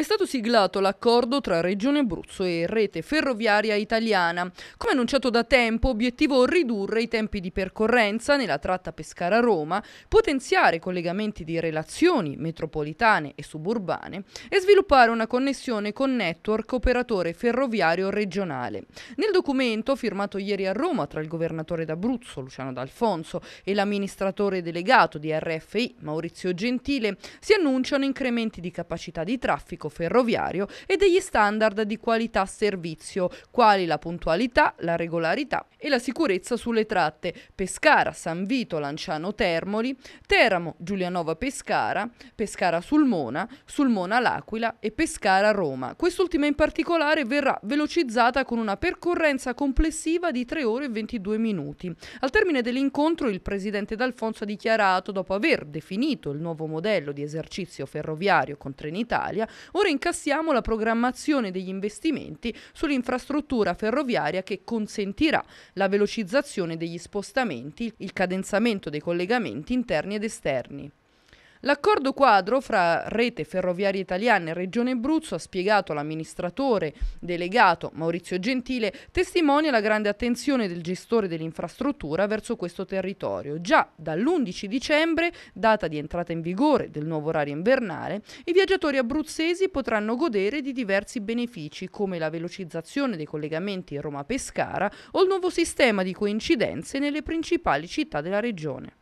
È stato siglato l'accordo tra Regione Abruzzo e Rete Ferroviaria Italiana. Come annunciato da tempo, obiettivo ridurre i tempi di percorrenza nella tratta Pescara-Roma, potenziare collegamenti di relazioni metropolitane e suburbane e sviluppare una connessione con network operatore ferroviario regionale. Nel documento, firmato ieri a Roma tra il governatore d'Abruzzo, Luciano D'Alfonso, e l'amministratore delegato di RFI, Maurizio Gentile, si annunciano incrementi di capacità di traffico ferroviario e degli standard di qualità servizio, quali la puntualità, la regolarità e la sicurezza sulle tratte Pescara, San Vito, Lanciano Termoli, Teramo, Giulianova Pescara, Pescara Sulmona, Sulmona L'Aquila e Pescara Roma. Quest'ultima in particolare verrà velocizzata con una percorrenza complessiva di 3 ore e 22 minuti. Al termine dell'incontro il presidente D'Alfonso ha dichiarato, dopo aver definito il nuovo modello di esercizio ferroviario con Trenitalia, Ora incassiamo la programmazione degli investimenti sull'infrastruttura ferroviaria che consentirà la velocizzazione degli spostamenti, il cadenzamento dei collegamenti interni ed esterni. L'accordo quadro fra Rete Ferroviaria Italiana e Regione Abruzzo, ha spiegato l'amministratore delegato Maurizio Gentile, testimonia la grande attenzione del gestore dell'infrastruttura verso questo territorio. Già dall'11 dicembre, data di entrata in vigore del nuovo orario invernale, i viaggiatori abruzzesi potranno godere di diversi benefici come la velocizzazione dei collegamenti Roma-Pescara o il nuovo sistema di coincidenze nelle principali città della regione.